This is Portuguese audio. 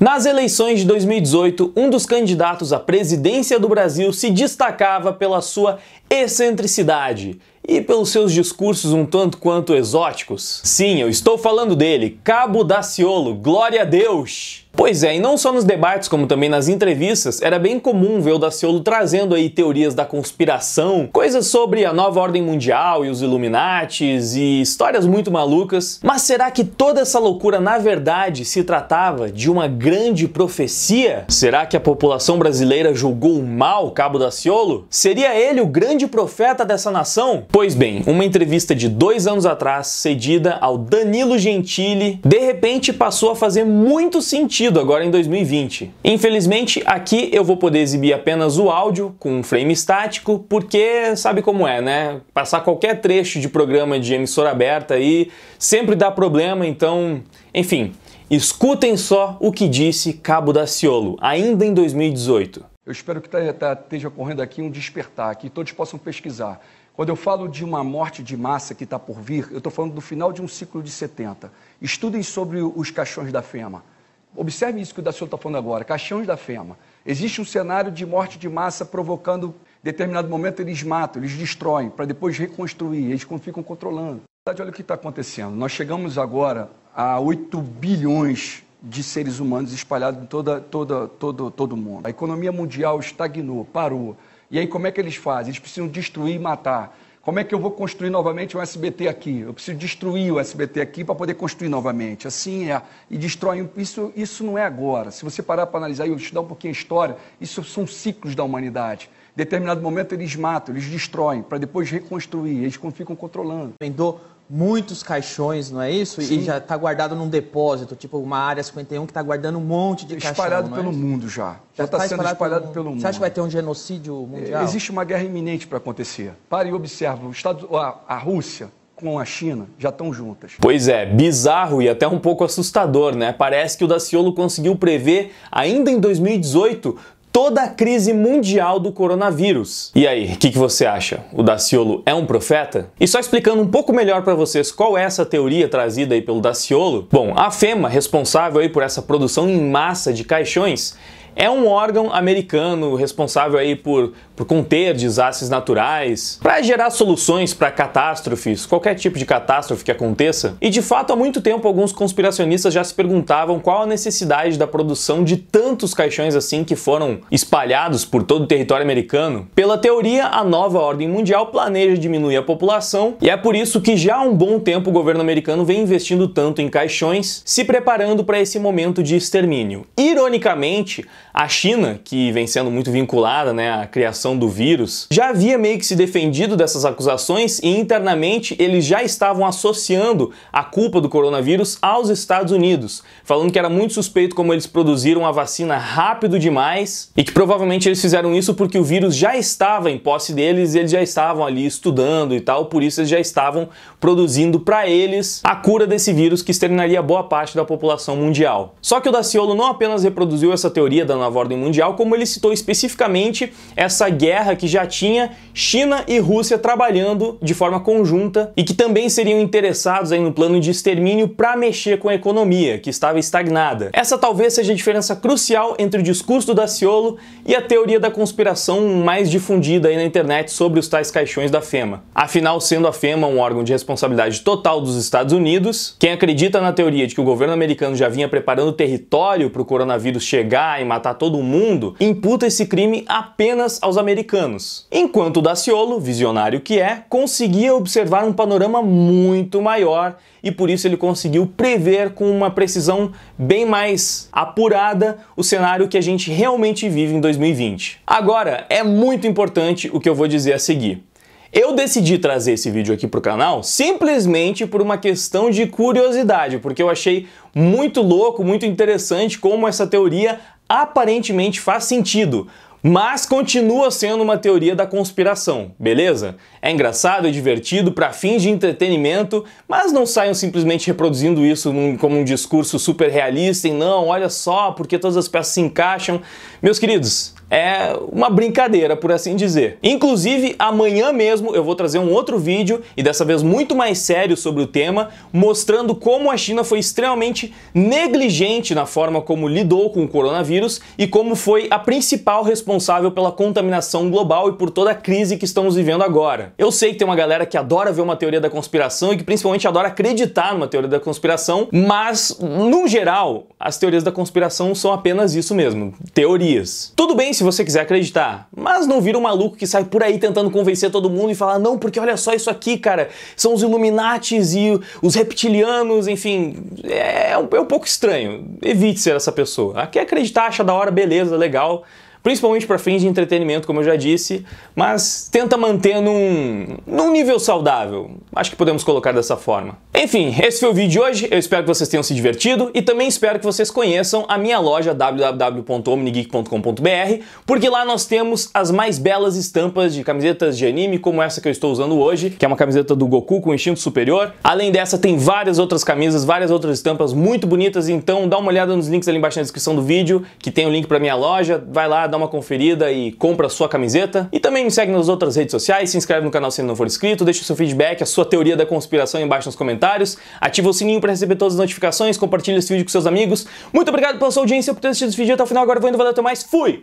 Nas eleições de 2018, um dos candidatos à presidência do Brasil se destacava pela sua excentricidade e pelos seus discursos um tanto quanto exóticos. Sim, eu estou falando dele, Cabo Daciolo, glória a Deus! Pois é, e não só nos debates, como também nas entrevistas, era bem comum ver o Daciolo trazendo aí teorias da conspiração, coisas sobre a nova ordem mundial e os Illuminates e histórias muito malucas. Mas será que toda essa loucura na verdade se tratava de uma grande profecia? Será que a população brasileira julgou mal Cabo Daciolo? Seria ele o grande profeta dessa nação? Pois bem, uma entrevista de dois anos atrás, cedida ao Danilo Gentili, de repente passou a fazer muito sentido agora em 2020. Infelizmente, aqui eu vou poder exibir apenas o áudio com um frame estático, porque sabe como é, né? Passar qualquer trecho de programa de emissora aberta aí sempre dá problema, então, enfim, escutem só o que disse Cabo Daciolo, ainda em 2018. Eu espero que tá, esteja correndo aqui um despertar, que todos possam pesquisar quando eu falo de uma morte de massa que está por vir, eu estou falando do final de um ciclo de 70. Estudem sobre os caixões da FEMA. Observe isso que o Daciolo está falando agora, caixões da FEMA. Existe um cenário de morte de massa provocando, em determinado momento, eles matam, eles destroem, para depois reconstruir, eles ficam controlando. Na verdade, olha o que está acontecendo. Nós chegamos agora a 8 bilhões de seres humanos espalhados em toda, toda, todo, todo o mundo. A economia mundial estagnou, parou. E aí como é que eles fazem? Eles precisam destruir e matar. Como é que eu vou construir novamente um SBT aqui? Eu preciso destruir o SBT aqui para poder construir novamente. Assim é. E destrói. Isso, isso não é agora. Se você parar para analisar e estudar um pouquinho a história, isso são ciclos da humanidade determinado momento eles matam, eles destroem, para depois reconstruir, eles ficam controlando. Vendou muitos caixões, não é isso? Sim. E já está guardado num depósito, tipo uma área 51 que está guardando um monte de caixões. Espalhado caixão, é pelo é mundo já. Já está tá sendo espalhado, espalhado pelo, pelo, mundo. Você acha que vai ter um genocídio mundial? É, existe uma guerra iminente para acontecer. Pare e observe. O Estado, a, a Rússia com a China já estão juntas. Pois é, bizarro e até um pouco assustador, né? Parece que o Daciolo conseguiu prever, ainda em 2018, toda a crise mundial do coronavírus. E aí, o que, que, você acha? O Daciolo é um profeta? E só explicando um pouco melhor para vocês qual é essa teoria trazida aí pelo Daciolo. Bom, a FEMA, responsável aí por essa produção em massa de caixões, é um órgão americano responsável aí por por conter desastres naturais, para gerar soluções para catástrofes, qualquer tipo de catástrofe que aconteça. E de fato, há muito tempo alguns conspiracionistas já se perguntavam qual a necessidade da produção de tantos caixões assim que foram espalhados por todo o território americano. Pela teoria, a nova ordem mundial planeja diminuir a população e é por isso que já há um bom tempo o governo americano vem investindo tanto em caixões, se preparando para esse momento de extermínio. Ironicamente, a China, que vem sendo muito vinculada né, à criação do vírus, já havia meio que se defendido dessas acusações e internamente eles já estavam associando a culpa do coronavírus aos Estados Unidos, falando que era muito suspeito como eles produziram a vacina rápido demais e que provavelmente eles fizeram isso porque o vírus já estava em posse deles, e eles já estavam ali estudando e tal, por isso eles já estavam produzindo para eles a cura desse vírus que exterminaria boa parte da população mundial. Só que o Daciolo não apenas reproduziu essa teoria da nova ordem mundial, como ele citou especificamente essa guerra que já tinha China e Rússia trabalhando de forma conjunta e que também seriam interessados aí no plano de extermínio para mexer com a economia, que estava estagnada. Essa talvez seja a diferença crucial entre o discurso do Daciolo e a teoria da conspiração mais difundida aí na internet sobre os tais caixões da FEMA. Afinal, sendo a FEMA um órgão de responsabilidade total dos Estados Unidos, quem acredita na teoria de que o governo americano já vinha preparando o território para o coronavírus chegar e matar todo mundo, imputa esse crime apenas aos americanos. Enquanto Daciolo, visionário que é, conseguia observar um panorama muito maior e por isso ele conseguiu prever com uma precisão bem mais apurada o cenário que a gente realmente vive em 2020. Agora, é muito importante o que eu vou dizer a seguir. Eu decidi trazer esse vídeo aqui para o canal simplesmente por uma questão de curiosidade, porque eu achei muito louco, muito interessante como essa teoria aparentemente faz sentido. Mas continua sendo uma teoria da conspiração, beleza? É engraçado, é divertido, para fins de entretenimento, mas não saiam simplesmente reproduzindo isso num, como um discurso super realista e não, olha só, porque todas as peças se encaixam. Meus queridos, é uma brincadeira, por assim dizer. Inclusive, amanhã mesmo eu vou trazer um outro vídeo, e dessa vez muito mais sério sobre o tema, mostrando como a China foi extremamente negligente na forma como lidou com o coronavírus e como foi a principal responsabilidade responsável pela contaminação global e por toda a crise que estamos vivendo agora. Eu sei que tem uma galera que adora ver uma teoria da conspiração e que principalmente adora acreditar numa teoria da conspiração, mas no geral, as teorias da conspiração são apenas isso mesmo, teorias. Tudo bem se você quiser acreditar, mas não vira um maluco que sai por aí tentando convencer todo mundo e falar: "Não, porque olha só isso aqui, cara, são os iluminatis e os reptilianos, enfim, é, é um, é um pouco estranho. Evite ser essa pessoa. Quer acreditar, acha da hora, beleza, legal principalmente para fins de entretenimento, como eu já disse, mas tenta manter num, num nível saudável. Acho que podemos colocar dessa forma. Enfim, esse foi o vídeo de hoje, eu espero que vocês tenham se divertido e também espero que vocês conheçam a minha loja www.omnigeek.com.br, porque lá nós temos as mais belas estampas de camisetas de anime, como essa que eu estou usando hoje, que é uma camiseta do Goku com instinto superior. Além dessa, tem várias outras camisas, várias outras estampas muito bonitas, então dá uma olhada nos links ali embaixo na descrição do vídeo, que tem o um link para minha loja, vai lá, dá uma conferida e compra a sua camiseta. E também me segue nas outras redes sociais, se inscreve no canal se não for inscrito, deixa o seu feedback, a sua teoria da conspiração embaixo nos comentários comentários, ativa o sininho para receber todas as notificações, compartilha esse vídeo com seus amigos. Muito obrigado pela sua audiência, por ter assistido esse vídeo até o final. Agora eu vou indo, valeu, até mais, fui!